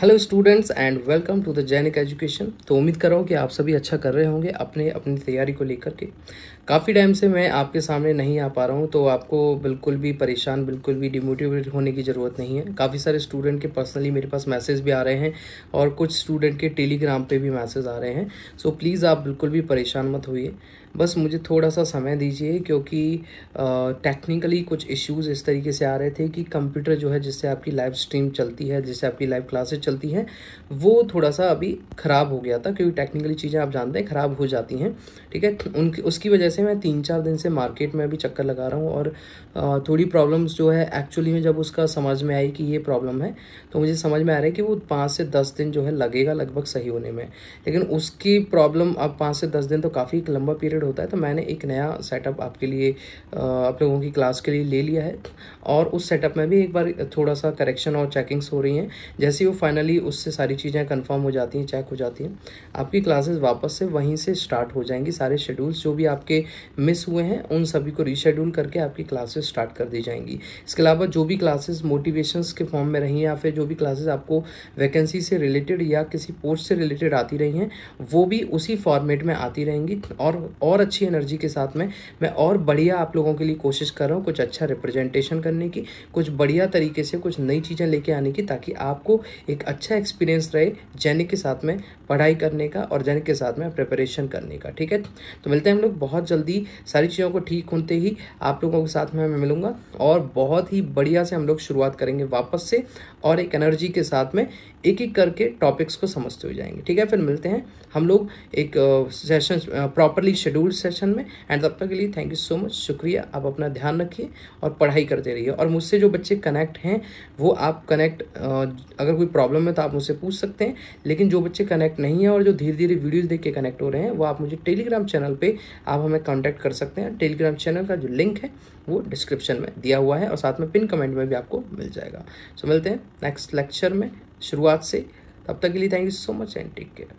hello students and welcome to the Jainik education तो उम्मीद कर रहा हूँ कि आप सभी अच्छा कर रहे होंगे अपने अपनी तैयारी को लेकर के काफ़ी टाइम से मैं आपके सामने नहीं आ पा रहा हूँ तो आपको बिल्कुल भी परेशान बिल्कुल भी डिमोटिवेट होने की ज़रूरत नहीं है काफ़ी सारे स्टूडेंट के पर्सनली मेरे पास मैसेज भी आ रहे हैं और कुछ स्टूडेंट के टेलीग्राम पर भी मैसेज आ रहे हैं सो प्लीज़ आप बिल्कुल भी परेशान मत होइए बस मुझे थोड़ा सा समय दीजिए क्योंकि टेक्निकली कुछ इश्यूज़ इस तरीके से आ रहे थे कि कंप्यूटर जो है जिससे आपकी लाइव स्ट्रीम चलती है जिससे आपकी लाइव क्लासेज चलती हैं वो थोड़ा सा अभी ख़राब हो गया था क्योंकि टेक्निकली चीज़ें आप जानते हैं ख़राब हो जाती हैं ठीक है उनकी उसकी वजह से मैं तीन चार दिन से मार्केट में अभी चक्कर लगा रहा हूँ और थोड़ी प्रॉब्लम्स जो है एक्चुअली में जब उसका समझ में आई कि ये प्रॉब्लम है तो मुझे समझ में आ रहा है कि वो पाँच से दस दिन जो है लगेगा लगभग सही होने में लेकिन उसकी प्रॉब्लम अब पाँच से दस दिन तो काफ़ी एक लंबा पीरियड होता है तो मैंने एक नया सेटअप आपके लिए आप लोगों की क्लास के लिए ले लिया है और उस सेटअप में भी एक बार थोड़ा सा करेक्शन और चेकिंग्स हो रही हैं जैसे वो फाइनल फाइनली उससे सारी चीज़ें कंफर्म हो जाती हैं चेक हो जाती हैं आपकी क्लासेस वापस से वहीं से स्टार्ट हो जाएंगी सारे शेड्यूल्स जो भी आपके मिस हुए हैं उन सभी को रीशेड्यूल करके आपकी क्लासेस स्टार्ट कर दी जाएंगी इसके अलावा जो भी क्लासेस मोटिवेशन के फॉर्म में रही या फिर जो भी क्लासेस आपको वैकेंसी से रिलेटेड या किसी पोस्ट से रिलेटेड आती रही हैं वो भी उसी फॉर्मेट में आती रहेंगी और और अच्छी एनर्जी के साथ में मैं और बढ़िया आप लोगों के लिए कोशिश कर रहा हूँ कुछ अच्छा रिप्रेजेंटेशन करने की कुछ बढ़िया तरीके से कुछ नई चीज़ें लेके आने की ताकि आपको एक एक अच्छा एक्सपीरियंस रहे जैनिक के साथ में पढ़ाई करने का और जैनिक के साथ में प्रिपरेशन करने का ठीक है तो मिलते हैं हम लोग बहुत जल्दी सारी चीज़ों को ठीक होते ही आप लोगों के साथ में मैं और बहुत ही बढ़िया से हम लोग शुरुआत करेंगे वापस से और एक एनर्जी के साथ में एक एक करके टॉपिक्स को समझते हुए जाएंगे ठीक है फिर मिलते हैं हम लोग एक सेशन प्रॉपरली शेड्यूल्ड सेशन में एंड तब तक के लिए थैंक यू सो मच शुक्रिया आप अपना ध्यान रखिए और पढ़ाई करते रहिए और मुझसे जो बच्चे कनेक्ट हैं वो आप कनेक्ट अगर कोई प्रॉब्लम प्रॉब्लम है तो आप मुझसे पूछ सकते हैं लेकिन जो बच्चे कनेक्ट नहीं है और जो धीरे धीरे वीडियोज़ देख के कनेक्ट हो रहे हैं वो आप मुझे टेलीग्राम चैनल पर आप हमें कॉन्टैक्ट कर सकते हैं टेलीग्राम चैनल का जो लिंक है वो डिस्क्रिप्शन में दिया हुआ है और साथ में पिन कमेंट में भी आपको मिल जाएगा सो मिलते हैं नेक्स्ट लेक्चर में शुरुआत से तब तक के लिए thank you so much and take care